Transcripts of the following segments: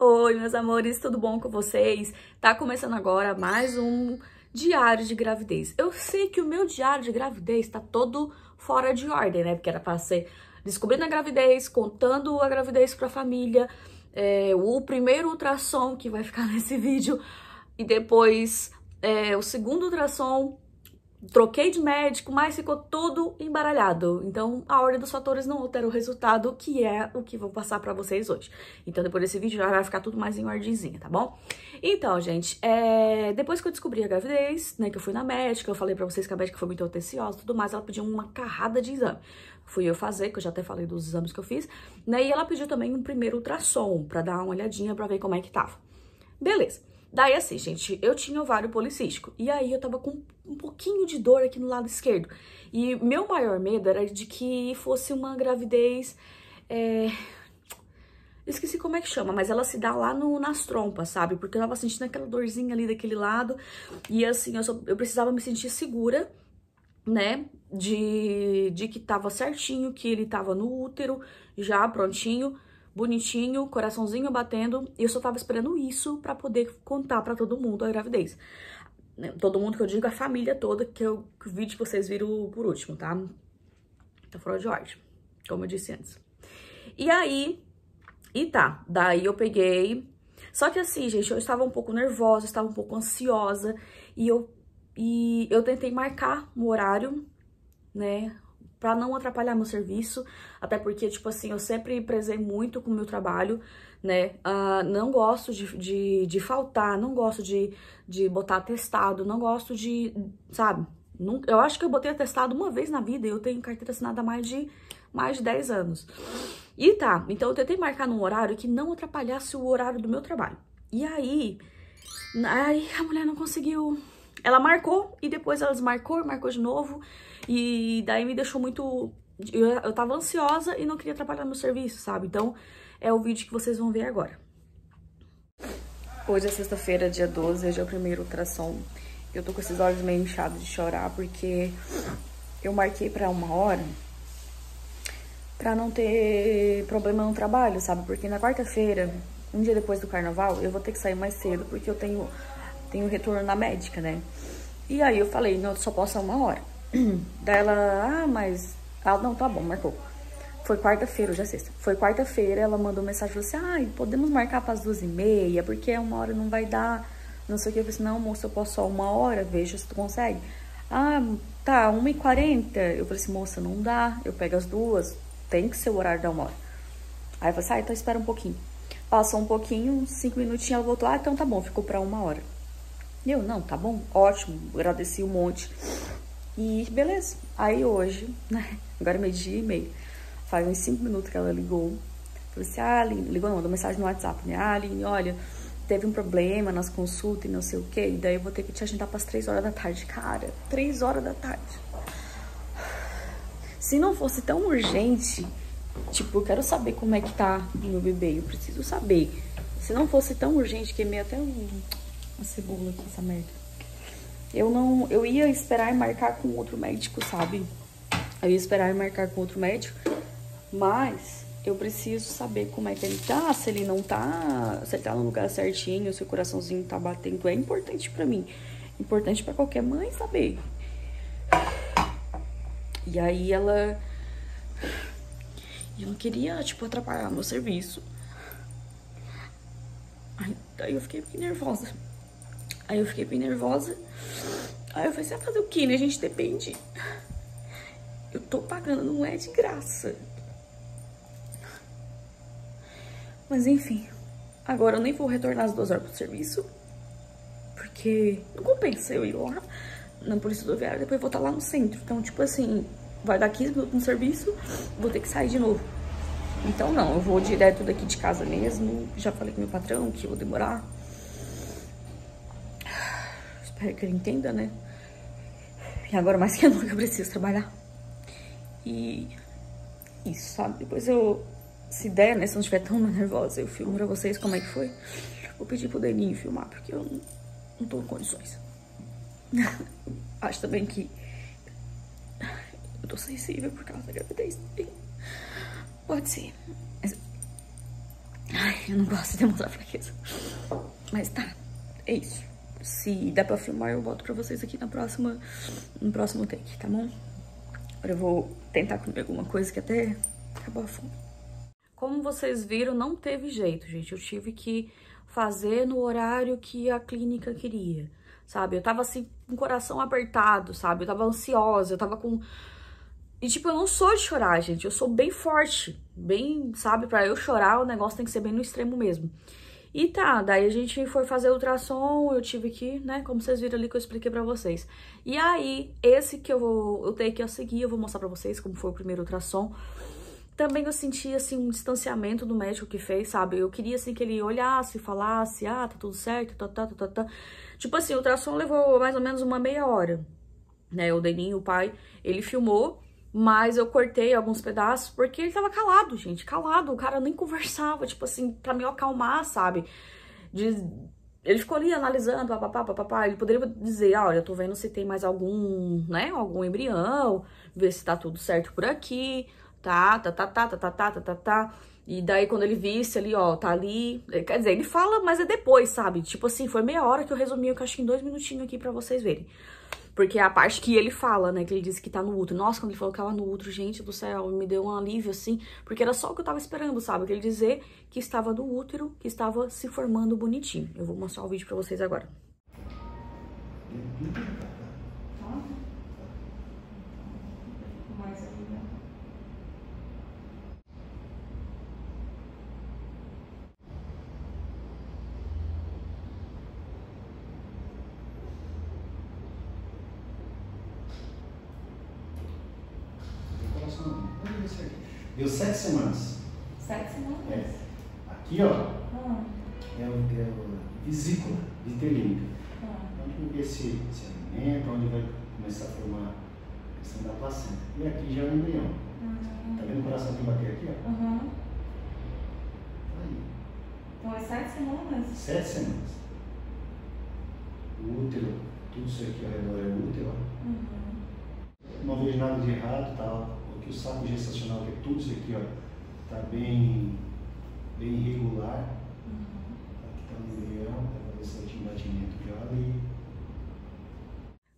Oi, meus amores, tudo bom com vocês? Tá começando agora mais um diário de gravidez. Eu sei que o meu diário de gravidez tá todo fora de ordem, né? Porque era pra ser descobrindo a gravidez, contando a gravidez pra família, é, o primeiro ultrassom que vai ficar nesse vídeo e depois é, o segundo ultrassom troquei de médico, mas ficou tudo embaralhado. Então, a ordem dos fatores não altera o resultado, que é o que vou passar para vocês hoje. Então, depois desse vídeo já vai ficar tudo mais em ordemzinha, tá bom? Então, gente, é... depois que eu descobri a gravidez, né, que eu fui na médica, eu falei para vocês que a médica foi muito atenciosa e tudo mais, ela pediu uma carrada de exame. Fui eu fazer, que eu já até falei dos exames que eu fiz, né, e ela pediu também um primeiro ultrassom para dar uma olhadinha para ver como é que tava. Beleza. Daí, assim, gente, eu tinha ovário policístico. E aí eu tava com um pouquinho de dor aqui no lado esquerdo. E meu maior medo era de que fosse uma gravidez. É... Esqueci como é que chama, mas ela se dá lá no, nas trompas, sabe? Porque eu tava sentindo aquela dorzinha ali daquele lado. E assim, eu, só, eu precisava me sentir segura, né? De, de que tava certinho, que ele tava no útero, já prontinho bonitinho, coraçãozinho batendo, e eu só tava esperando isso para poder contar para todo mundo a gravidez. Né, todo mundo que eu digo, a família toda, que, eu, que o vídeo que vocês viram por último, tá? Tá então fora de ordem, como eu disse antes. E aí, e tá, daí eu peguei. Só que assim, gente, eu estava um pouco nervosa, estava um pouco ansiosa, e eu, e eu tentei marcar um horário, né, para não atrapalhar meu serviço, até porque, tipo assim, eu sempre prezei muito com o meu trabalho, né? Uh, não gosto de, de, de, faltar, não gosto de, de botar testado, não gosto de, sabe? Nunca, eu acho que eu botei testado uma vez na vida e eu tenho carteira assinada há mais de, mais de 10 anos. E tá, então eu tentei marcar num horário que não atrapalhasse o horário do meu trabalho. E aí, aí a mulher não conseguiu ela marcou e depois ela desmarcou, marcou de novo. E daí me deixou muito. Eu, eu tava ansiosa e não queria atrapalhar meu serviço, sabe? Então é o vídeo que vocês vão ver agora. Hoje é sexta-feira, dia 12, hoje é o primeiro ultrassom. Eu tô com esses olhos meio inchados de chorar porque eu marquei pra uma hora pra não ter problema no trabalho, sabe? Porque na quarta-feira, um dia depois do carnaval, eu vou ter que sair mais cedo porque eu tenho tem o retorno na médica, né? E aí eu falei, não, só posso uma hora. Daí ela, ah, mas. Ah, não, tá bom, marcou. Foi quarta-feira, hoje é sexta. Foi quarta-feira, ela mandou mensagem falou assim: ah, podemos marcar para as duas e meia, porque uma hora não vai dar. Não sei o que. Eu falei assim, não, moça, eu posso só uma hora, veja se tu consegue. Ah, tá, uma e quarenta. Eu falei assim, moça, não dá. Eu pego as duas, tem que ser o horário da uma hora. Aí eu falei assim, ah, então espera um pouquinho. Passou um pouquinho, cinco minutinhos, ela voltou. Ah, então tá bom, ficou pra uma hora. E eu, não, tá bom, ótimo, agradeci um monte. E beleza. Aí hoje, né? Agora é meio dia e meio. Faz uns cinco minutos que ela ligou. Falei assim, ah, Aline, ligou não, mandou mensagem no WhatsApp, né? Ah, Aline, olha, teve um problema nas consultas e não sei o quê. E daí eu vou ter que te agendar pras três horas da tarde. Cara, três horas da tarde. Se não fosse tão urgente, tipo, eu quero saber como é que tá o meu bebê. Eu preciso saber. Se não fosse tão urgente, queimei é até um a cebola aqui, essa merda. Eu não... Eu ia esperar e marcar com outro médico, sabe? Eu ia esperar e marcar com outro médico. Mas eu preciso saber como é que ele tá, se ele não tá... Se ele tá no lugar certinho, se o coraçãozinho tá batendo. É importante pra mim. Importante pra qualquer mãe saber. E aí ela... Eu não queria, tipo, atrapalhar meu serviço. Aí, daí eu fiquei nervosa. Aí eu fiquei bem nervosa. Aí eu falei, você vai fazer o quê, né? A gente depende. Eu tô pagando, não é de graça. Mas enfim, agora eu nem vou retornar as duas horas pro serviço. Porque não compensa eu ir lá na polícia rodoviária depois voltar lá no centro. Então, tipo assim, vai dar 15 minutos no serviço, vou ter que sair de novo. Então não, eu vou direto daqui de casa mesmo. Já falei com meu patrão que eu vou demorar Espero que ele entenda, né? E agora mais que nunca eu preciso trabalhar. E isso, sabe? Depois eu, se der, né? Se não estiver tão nervosa, eu filmo pra vocês como é que foi. Vou pedir pro Deninho filmar, porque eu não, não tô em condições. Acho também que eu tô sensível por causa da gravidez Pode ser. Mas... Ai, eu não gosto de demonstrar fraqueza. Mas tá, é isso se dá pra filmar, eu volto pra vocês aqui na próxima, no próximo take, tá bom? Agora eu vou tentar comer alguma coisa que até acabar a fome. Como vocês viram, não teve jeito, gente. Eu tive que fazer no horário que a clínica queria, sabe? Eu tava assim, com o coração apertado, sabe? Eu tava ansiosa, eu tava com... E, tipo, eu não sou de chorar, gente. Eu sou bem forte, bem, sabe? Pra eu chorar, o negócio tem que ser bem no extremo mesmo. E tá, daí a gente foi fazer ultrassom, eu tive que, né, como vocês viram ali que eu expliquei pra vocês. E aí, esse que eu vou, eu tenho que a seguir, eu vou mostrar pra vocês como foi o primeiro ultrassom. Também eu senti, assim, um distanciamento do médico que fez, sabe? Eu queria, assim, que ele olhasse, falasse, ah, tá tudo certo, tá, tá, tá, tá. tá. Tipo assim, o ultrassom levou mais ou menos uma meia hora, né? O Deninho, o pai, ele filmou mas eu cortei alguns pedaços porque ele tava calado, gente, calado. O cara nem conversava, tipo assim, pra me acalmar, sabe? De... Ele ficou ali analisando, papapá, papapá. Ele poderia dizer, ah, olha, eu tô vendo se tem mais algum, né, algum embrião, ver se tá tudo certo por aqui, tá, tá, tá, tá, tá, tá, tá, tá, tá. tá. E daí, quando ele visse ali, ó, tá ali. Eh, quer dizer, ele fala, mas é depois, sabe? Tipo assim, foi meia hora que eu resumi, eu acho que em dois minutinhos aqui pra vocês verem. Porque é a parte que ele fala, né? Que ele disse que tá no útero. Nossa, quando ele falou que tava no útero, gente do céu, me deu um alívio, assim. Porque era só o que eu tava esperando, sabe? Que ele dizer que estava no útero, que estava se formando bonitinho. Eu vou mostrar o vídeo pra vocês agora. Deu sete semanas. Sete semanas? É. Aqui, ó, ah. é, o, é a vesícula vitelínica. Ah. Onde esse, esse alimento, onde vai começar a formar a questão da placenta. E aqui já é o embrião. Ah. Tá vendo o coração que bater aqui, ó? Uhum. Aí. Então é sete semanas? Sete semanas. O útero, tudo isso aqui ao redor é útero, ó. Uhum. Não vejo nada de errado tá, tal o saco gestacional, que é tudo isso aqui, ó, tá bem, bem irregular. Uhum. Aqui tá no embrião, tá bastante batimento já ali.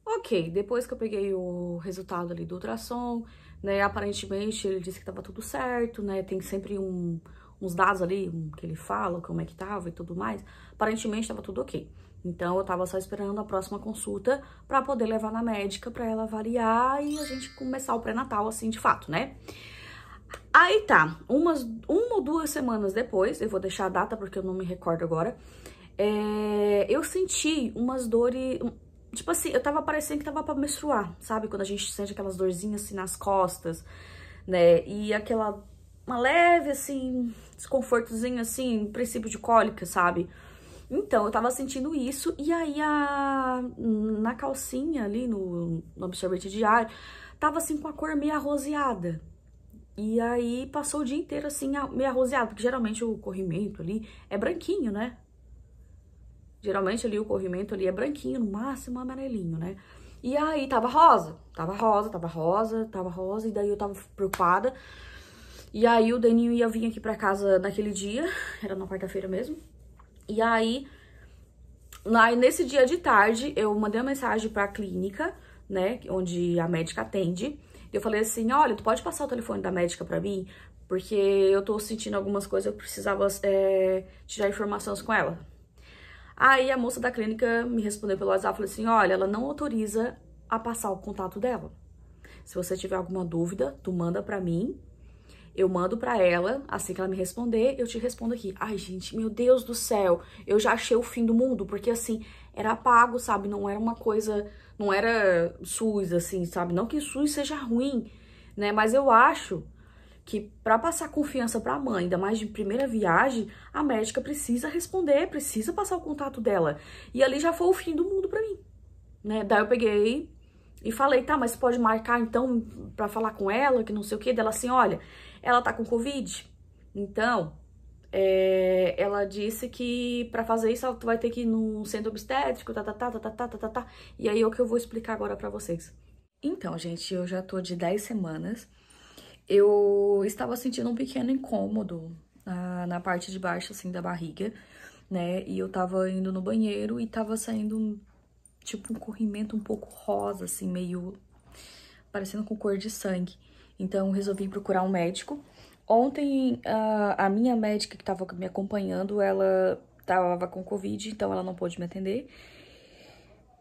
Ok, depois que eu peguei o resultado ali do ultrassom, né, aparentemente ele disse que tava tudo certo, né, tem sempre um, uns dados ali um, que ele fala, como é que tava e tudo mais, aparentemente tava tudo ok. Então eu tava só esperando a próxima consulta para poder levar na médica para ela avaliar e a gente começar o pré-natal assim de fato, né? Aí tá, umas uma ou duas semanas depois, eu vou deixar a data porque eu não me recordo agora. É, eu senti umas dores, tipo assim, eu tava parecendo que tava para menstruar, sabe? Quando a gente sente aquelas dorzinhas assim nas costas, né? E aquela uma leve assim desconfortozinho assim, princípio de cólica, sabe? Então, eu tava sentindo isso, e aí a, na calcinha ali, no, no absorvente diário, tava assim com a cor meio arroseada. E aí passou o dia inteiro assim, meio arroseado, porque geralmente o corrimento ali é branquinho, né? Geralmente ali o corrimento ali é branquinho, no máximo amarelinho, né? E aí tava rosa, tava rosa, tava rosa, tava rosa, e daí eu tava preocupada. E aí o Daninho ia vir aqui pra casa naquele dia, era na quarta-feira mesmo. E aí, lá nesse dia de tarde, eu mandei uma mensagem para a clínica, né, onde a médica atende. Eu falei assim: "Olha, tu pode passar o telefone da médica para mim, porque eu tô sentindo algumas coisas, eu precisava é, tirar informações com ela". Aí a moça da clínica me respondeu pelo WhatsApp, falou assim: "Olha, ela não autoriza a passar o contato dela. Se você tiver alguma dúvida, tu manda para mim eu mando para ela, assim que ela me responder, eu te respondo aqui. Ai, gente, meu Deus do céu, eu já achei o fim do mundo, porque assim, era pago, sabe? Não era uma coisa, não era SUS, assim, sabe? Não que SUS seja ruim, né? Mas eu acho que para passar confiança para a mãe, ainda mais de primeira viagem, a médica precisa responder, precisa passar o contato dela. E ali já foi o fim do mundo para mim, né? Daí eu peguei e falei, tá, mas pode marcar então para falar com ela, que não sei o quê. dela assim, olha, ela tá com Covid. Então, é, ela disse que para fazer isso tu vai ter que ir num centro obstétrico, tá, tá, tá, tá, tá, tá, tá, tá, tá. E aí é o que eu vou explicar agora para vocês. Então, gente, eu já tô de 10 semanas. Eu estava sentindo um pequeno incômodo na, ah, na parte de baixo, assim, da barriga, né? E eu tava indo no banheiro e tava saindo, tipo, um corrimento um pouco rosa, assim, meio... Parecendo com cor de sangue. Então, resolvi procurar um médico. Ontem, a, a minha médica que estava me acompanhando, ela estava com Covid, então ela não pôde me atender.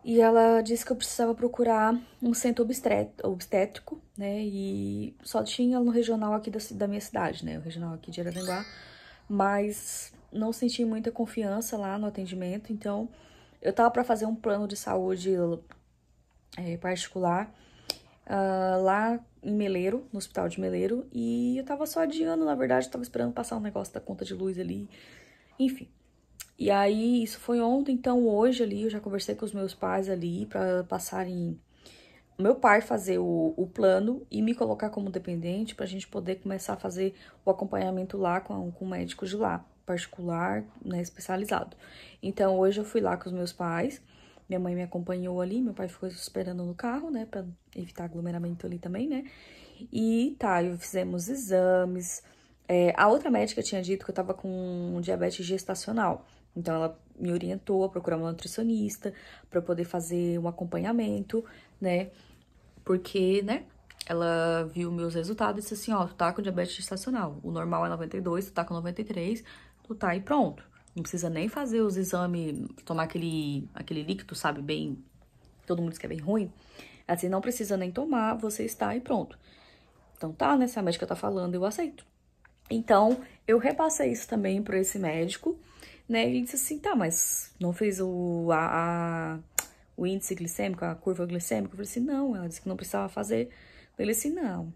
E ela disse que eu precisava procurar um centro obstétrico, né? E só tinha no regional aqui da, da minha cidade, né? O regional aqui de Araranguá. Mas não senti muita confiança lá no atendimento, então eu tava para fazer um plano de saúde é, particular uh, lá em Meleiro, no hospital de Meleiro, e eu tava só adiando, na verdade, eu tava esperando passar um negócio da conta de luz ali, enfim. E aí, isso foi ontem, então hoje ali eu já conversei com os meus pais ali para passarem meu pai fazer o, o, plano e me colocar como dependente para a gente poder começar a fazer o acompanhamento lá com, com o médico de lá, particular, né, especializado. Então, hoje eu fui lá com os meus pais, minha mãe me acompanhou ali, meu pai ficou esperando no carro, né? Pra evitar aglomeramento ali também, né? E tá, eu fizemos exames. É, a outra médica tinha dito que eu tava com diabetes gestacional. Então, ela me orientou a procurar uma nutricionista para poder fazer um acompanhamento, né? Porque, né? Ela viu meus resultados e disse assim, ó, tu tá com diabetes gestacional. O normal é 92, tu tá com 93, tu tá e pronto. Não precisa nem fazer os exames, tomar aquele, aquele líquido, sabe, bem... Todo mundo diz que é bem ruim. Assim, não precisa nem tomar, você está e pronto. Então tá, né? Se a médica tá falando, eu aceito. Então, eu repassei isso também para esse médico, né? Ele disse assim, tá, mas não fez o, a, a, o índice glicêmico, a curva glicêmica? Eu falei assim, não. Ela disse que não precisava fazer. Ele disse, não.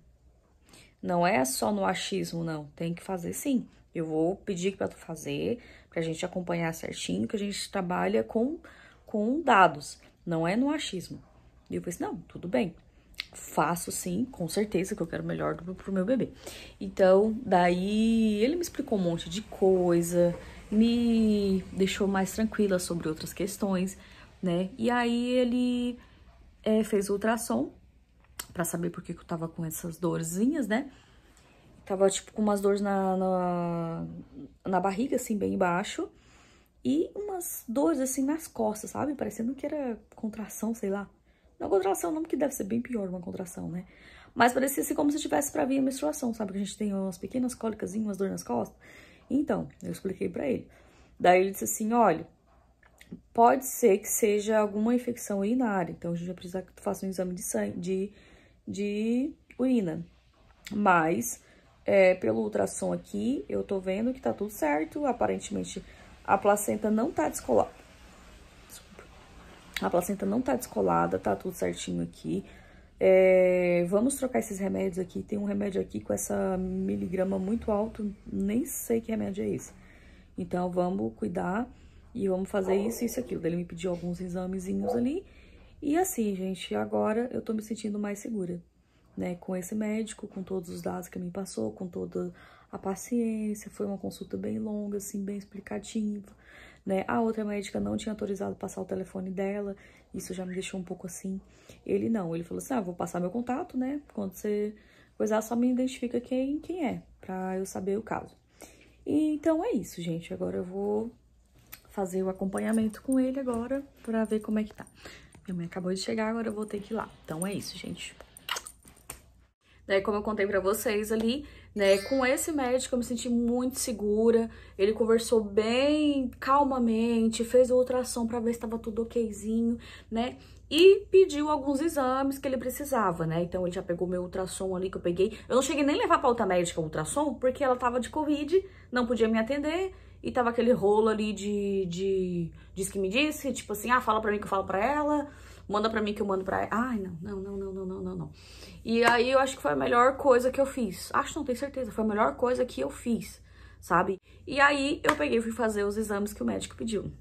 Não é só no achismo, não. Tem que fazer sim. Eu vou pedir para tu fazer, pra gente acompanhar certinho, que a gente trabalha com, com dados, não é no achismo. E eu falei assim, não, tudo bem. Faço sim, com certeza que eu quero melhor pro, pro meu bebê. Então, daí ele me explicou um monte de coisa, me deixou mais tranquila sobre outras questões, né? E aí ele é, fez o ultrassom para saber por que, que eu tava com essas dorzinhas, né? Tava, tipo, com umas dores na, na, na barriga, assim, bem embaixo. E umas dores, assim, nas costas, sabe? Parecendo que era contração, sei lá. Não contração, não, porque deve ser bem pior uma contração, né? Mas parecia assim como se tivesse pra vir a menstruação, sabe? Que a gente tem umas pequenas cólicas, umas dores nas costas. Então, eu expliquei pra ele. Daí ele disse assim, olha, pode ser que seja alguma infecção urinária. Então, a gente vai precisar que tu faça um exame de sangue, de, de urina. Mas, é, pelo ultrassom aqui, eu tô vendo que tá tudo certo. Aparentemente, a placenta não tá descolada. Desculpa. A placenta não tá descolada, tá tudo certinho aqui. É, vamos trocar esses remédios aqui. Tem um remédio aqui com essa miligrama muito alto, nem sei que remédio é esse. Então, vamos cuidar e vamos fazer isso e isso aquilo. Ele me pediu alguns examezinhos ali. E assim, gente, agora eu tô me sentindo mais segura né, com esse médico, com todos os dados que me passou, com toda a paciência, foi uma consulta bem longa, assim, bem explicativa, né? A outra médica não tinha autorizado passar o telefone dela, isso já me deixou um pouco assim. Ele não, ele falou assim: "Ah, vou passar meu contato, né? Quando você coisar, só me identifica quem quem é, para eu saber o caso". E então é isso, gente. Agora eu vou fazer o acompanhamento com ele agora para ver como é que tá. Minha mãe acabou de chegar, agora eu vou ter que ir lá. Então é isso, gente. Né, como eu contei pra vocês ali, né, com esse médico eu me senti muito segura, ele conversou bem calmamente, fez o ultrassom pra ver se estava tudo okzinho, né, e pediu alguns exames que ele precisava, né, então ele já pegou meu ultrassom ali que eu peguei, eu não cheguei nem a levar pra outra médica o ultrassom, porque ela tava de covid, não podia me atender, e tava aquele rolo ali de, de, diz que me disse, tipo assim, ah, fala pra mim que eu falo pra ela, Manda para mim que eu mando pra. Ai, não, não, não, não, não, não, não, não. E aí eu acho que foi a melhor coisa que eu fiz. Acho, não tenho certeza. Foi a melhor coisa que eu fiz, sabe? E aí eu peguei e fui fazer os exames que o médico pediu.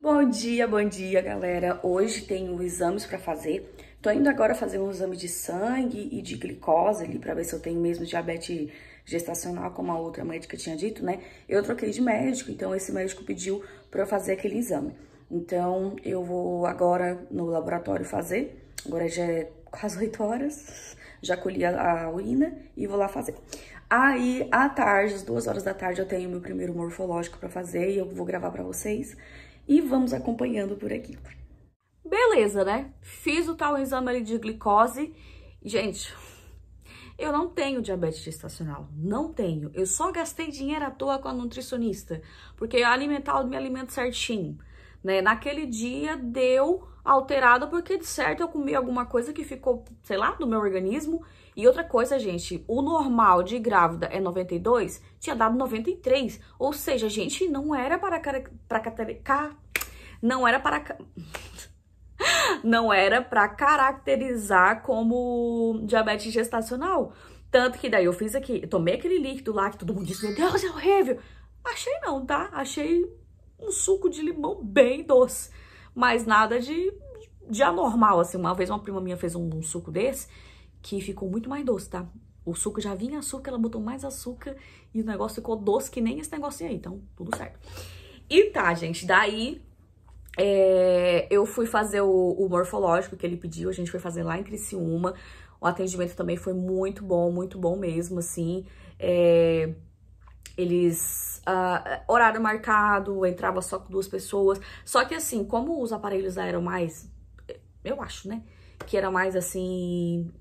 Bom dia, bom dia, galera. Hoje tenho exames para fazer. Tô indo agora fazer um exame de sangue e de glicose ali para ver se eu tenho mesmo diabetes gestacional, como a outra médica tinha dito, né? Eu troquei de médico, então esse médico pediu para eu fazer aquele exame. Então, eu vou agora no laboratório fazer. Agora já é quase 8 horas. Já colhi a, a urina e vou lá fazer. Aí, à tarde, às 2 horas da tarde, eu tenho meu primeiro morfológico para fazer e eu vou gravar para vocês. E vamos acompanhando por aqui. Beleza, né? Fiz o tal exame ali de glicose. Gente, eu não tenho diabetes gestacional, não tenho. Eu só gastei dinheiro à toa com a nutricionista, porque eu alimentar, me alimento certinho né? Naquele dia deu alterada porque de certo eu comi alguma coisa que ficou, sei lá, do meu organismo. E outra coisa, gente, o normal de grávida é 92, tinha dado 93. Ou seja, gente, não era para para caracterizar não era para não era para caracterizar como diabetes gestacional. Tanto que daí eu fiz aqui, tomei aquele líquido lá que todo mundo disse, meu Deus, é horrível. Achei não, tá? Achei um suco de limão bem doce, mas nada de, de anormal, assim. Uma vez uma prima minha fez um, um suco desse que ficou muito mais doce, tá? O suco já vinha açúcar, ela botou mais açúcar e o negócio ficou doce que nem esse negocinho aí, então tudo certo. E tá, gente, daí é, eu fui fazer o, o, morfológico que ele pediu, a gente foi fazer lá em Criciúma. O atendimento também foi muito bom, muito bom mesmo, assim. É, eles uh, horário marcado, entrava só com duas pessoas. Só que assim, como os aparelhos eram mais, eu acho, né? Que era mais assim,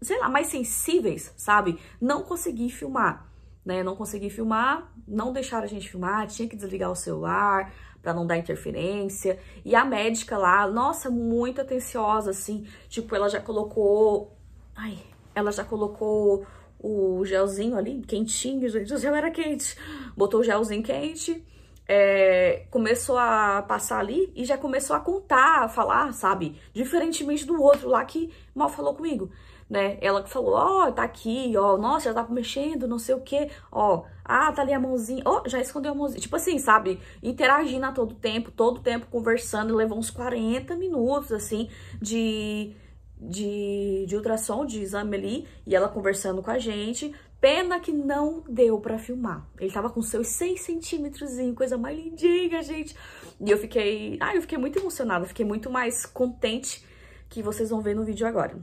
sei lá, mais sensíveis, sabe? Não consegui filmar, né? Não consegui filmar, não deixaram a gente filmar, tinha que desligar o celular para não dar interferência. E a médica lá, nossa, muito atenciosa, assim, tipo, ela já colocou... Ai, ela já colocou o gelzinho ali, quentinho, gente, o gel era quente. Botou o gelzinho quente, é, começou a passar ali e já começou a contar, a falar, sabe? Diferentemente do outro lá que mal falou comigo, né? Ela que falou, ó, oh, tá aqui, ó, oh, nossa, já tá mexendo, não sei o quê, ó, oh, ah, tá ali a mãozinha, ó, já escondeu a mãozinha. Tipo assim, sabe? Interagindo a todo tempo, todo tempo conversando, levou uns 40 minutos, assim, de de, de ultrassom, de exame ali, e ela conversando com a gente. Pena que não deu pra filmar. Ele tava com seus 6 centímetros, coisa mais lindinha, gente. E eu fiquei... Ah, eu fiquei muito emocionada, fiquei muito mais contente que vocês vão ver no vídeo agora.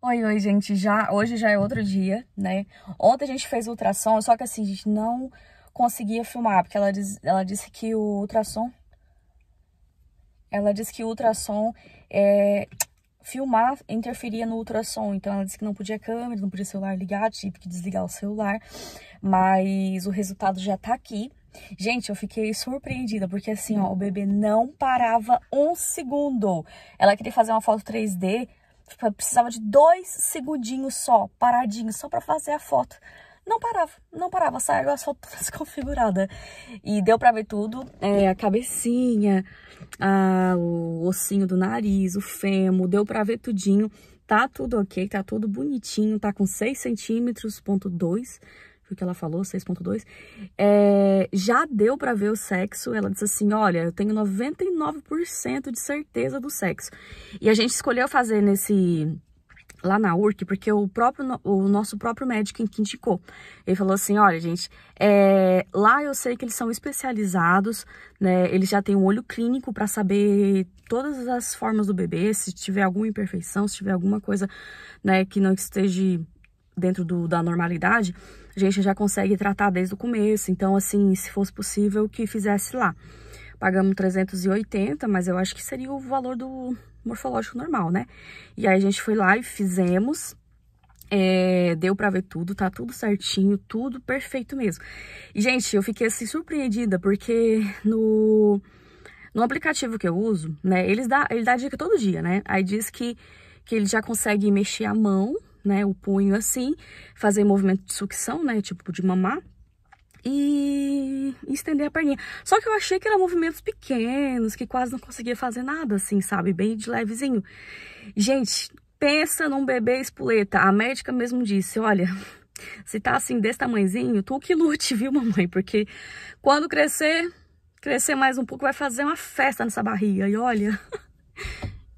Oi, oi, gente. Já, hoje já é outro dia, né? Ontem a gente fez ultrassom, só que assim, a gente não conseguia filmar, porque ela, diz, ela disse que o ultrassom... Ela disse que o ultrassom é, filmar interferia no ultrassom, então ela disse que não podia câmera, não podia celular ligar, tive que desligar o celular, mas o resultado já tá aqui. Gente, eu fiquei surpreendida, porque assim, ó, o bebê não parava um segundo. Ela queria fazer uma foto 3D, tipo, precisava de dois segundinhos só, paradinho, só para fazer a foto não parava, não parava, saiu água só toda desconfigurada. E deu pra ver tudo, é, a cabecinha, a, o ossinho do nariz, o fêmur, deu pra ver tudinho. Tá tudo ok, tá tudo bonitinho, tá com 6 centímetros, ponto 2, o que ela falou, 6.2, é, já deu para ver o sexo, ela disse assim, olha, eu tenho 99% de certeza do sexo. E a gente escolheu fazer nesse lá na URC, porque o, próprio, o nosso próprio médico que indicou. Ele falou assim: olha, gente, é, lá eu sei que eles são especializados, né? Eles já têm um olho clínico para saber todas as formas do bebê, se tiver alguma imperfeição, se tiver alguma coisa né, que não esteja dentro do, da normalidade, a gente já consegue tratar desde o começo. Então, assim, se fosse possível, que fizesse lá. Pagamos 380, mas eu acho que seria o valor do, morfológico normal, né? E aí a gente foi lá e fizemos. É, deu pra ver tudo, tá tudo certinho, tudo perfeito mesmo. E, gente, eu fiquei assim surpreendida, porque no, no aplicativo que eu uso, né, eles dá, ele dá dica todo dia, né? Aí diz que, que ele já consegue mexer a mão, né, o punho assim, fazer movimento de sucção, né, tipo de mamar, e estender a perninha. Só que eu achei que eram movimentos pequenos, que quase não conseguia fazer nada, assim, sabe? Bem de levezinho. Gente, pensa num bebê espuleta. A médica mesmo disse, olha, se tá assim desse tamanhozinho, tu que lute, viu, mamãe? Porque quando crescer, crescer mais um pouco, vai fazer uma festa nessa barriga. E olha...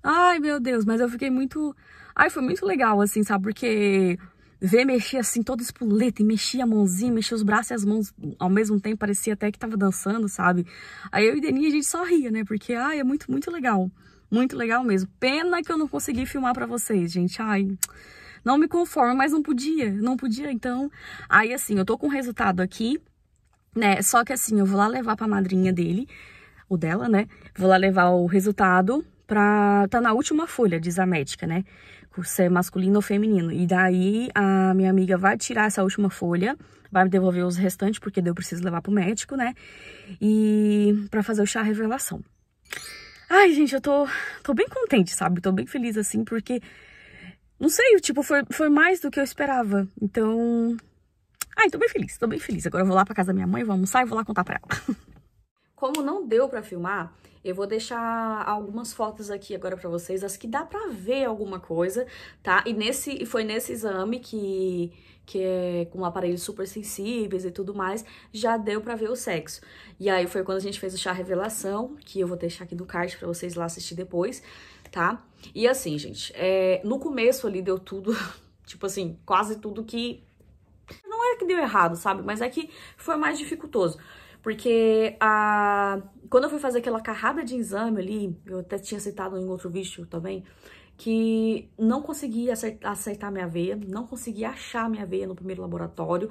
Ai, meu Deus, mas eu fiquei muito... Ai, foi muito legal, assim, sabe? Porque ver mexer assim, toda espoleta, e mexia a mãozinha, mexia os braços e as mãos ao mesmo tempo, parecia até que tava dançando, sabe? Aí eu e Deninha, a gente só ria, né? Porque, ai, é muito, muito legal. Muito legal mesmo. Pena que eu não consegui filmar para vocês, gente. Ai, não me conformo, mas não podia, não podia, então... Aí, assim, eu tô com o resultado aqui, né? Só que, assim, eu vou lá levar pra madrinha dele, ou dela, né? Vou lá levar o resultado pra... Tá na última folha, diz a médica, né? ser se é masculino ou feminino. E daí a minha amiga vai tirar essa última folha, vai me devolver os restantes, porque eu preciso levar pro médico, né? E para fazer o chá revelação. Ai, gente, eu tô, tô bem contente, sabe? Tô bem feliz assim, porque. Não sei, tipo, foi, foi mais do que eu esperava. Então. Ai, tô bem feliz, tô bem feliz. Agora eu vou lá pra casa da minha mãe, vou almoçar e vou lá contar pra ela. Como não deu pra filmar, eu vou deixar algumas fotos aqui agora para vocês, as que dá para ver alguma coisa, tá? E nesse foi nesse exame que que é com aparelhos super sensíveis e tudo mais, já deu para ver o sexo. E aí foi quando a gente fez o chá revelação, que eu vou deixar aqui no card para vocês lá assistir depois, tá? E assim, gente, é, no começo ali deu tudo, tipo assim, quase tudo que não é que deu errado, sabe? Mas é que foi mais dificultoso. Porque a... quando eu fui fazer aquela carrada de exame ali, eu até tinha citado em outro vídeo também, que não consegui acertar minha veia, não consegui achar minha veia no primeiro laboratório,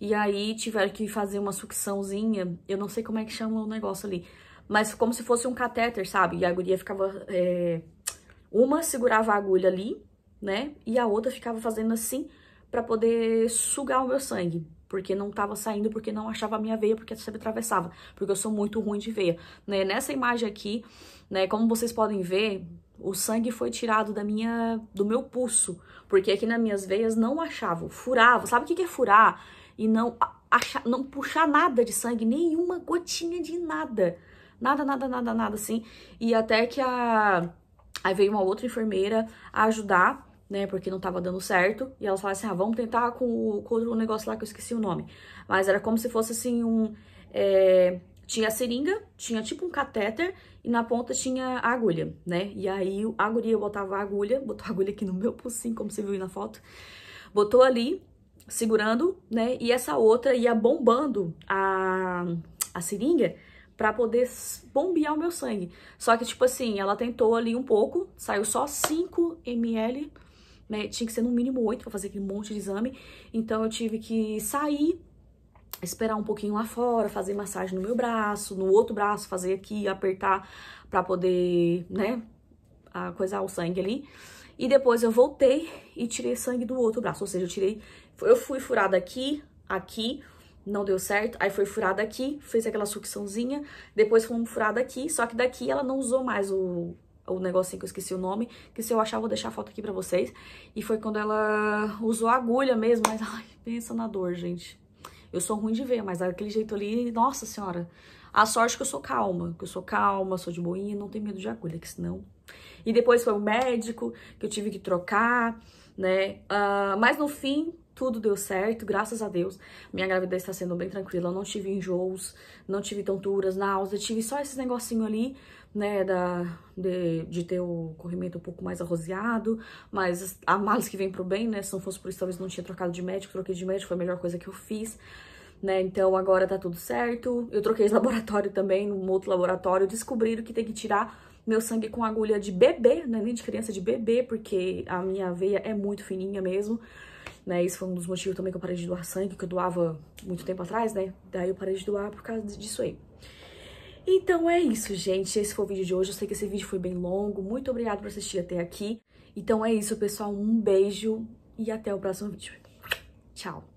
e aí tiveram que fazer uma sucçãozinha, eu não sei como é que chama o negócio ali, mas como se fosse um catéter, sabe? E a guria ficava... É... Uma segurava a agulha ali, né? E a outra ficava fazendo assim para poder sugar o meu sangue porque não estava saindo, porque não achava a minha veia, porque sempre atravessava, porque eu sou muito ruim de veia, né? Nessa imagem aqui, né, como vocês podem ver, o sangue foi tirado da minha, do meu pulso, porque aqui nas minhas veias não achava, furava. Sabe o que é furar? E não achar, não puxar nada de sangue, nenhuma gotinha de nada. Nada, nada, nada, nada assim. E até que a aí veio uma outra enfermeira ajudar né? Porque não tava dando certo. E elas falaram assim: ah, vamos tentar com o com outro negócio lá que eu esqueci o nome. Mas era como se fosse assim um. É, tinha a seringa, tinha tipo um catéter e na ponta tinha a agulha, né? E aí a eu botava a agulha, botou a agulha aqui no meu pulsinho, como você viu aí na foto. Botou ali, segurando, né? E essa outra ia bombando a, a seringa para poder bombear o meu sangue. Só que, tipo assim, ela tentou ali um pouco, saiu só 5 ml né? Tinha que ser no mínimo oito para fazer aquele monte de exame. Então eu tive que sair, esperar um pouquinho lá fora, fazer massagem no meu braço, no outro braço, fazer aqui, apertar para poder, né, a coisar o sangue ali. E depois eu voltei e tirei sangue do outro braço, ou seja, eu tirei, eu fui furada aqui, aqui, não deu certo, aí foi furada aqui, fez aquela sucçãozinha, depois foi furada aqui, só que daqui ela não usou mais o, o negocinho que eu esqueci o nome, que se eu achar, eu vou deixar a foto aqui pra vocês. E foi quando ela usou agulha mesmo, mas ai, pensa na dor, gente. Eu sou ruim de ver, mas aquele jeito ali, nossa senhora. A sorte é que eu sou calma, que eu sou calma, sou de boinha, não tenho medo de agulha, que senão... E depois foi o médico, que eu tive que trocar, né? Uh, mas no fim, tudo deu certo, graças a Deus. Minha gravidez está sendo bem tranquila, eu não tive enjoos, não tive tonturas, náuseas, tive só esse negocinho ali, né, da, de, de, ter o corrimento um pouco mais arroseado, mas há males que vem pro bem, né, se não fosse por isso talvez não tinha trocado de médico, troquei de médico, foi a melhor coisa que eu fiz. Né, então agora tá tudo certo. Eu troquei de laboratório também, num outro laboratório, descobriram que tem que tirar meu sangue com agulha de bebê, né, nem de criança, de bebê, porque a minha veia é muito fininha mesmo né? Isso foi um dos motivos também que eu parei de doar sangue, que eu doava muito tempo atrás, né? Daí eu parei de doar por causa disso aí. Então é isso, gente. Esse foi o vídeo de hoje. Eu sei que esse vídeo foi bem longo. Muito obrigada por assistir até aqui. Então é isso, pessoal. Um beijo e até o próximo vídeo. Tchau!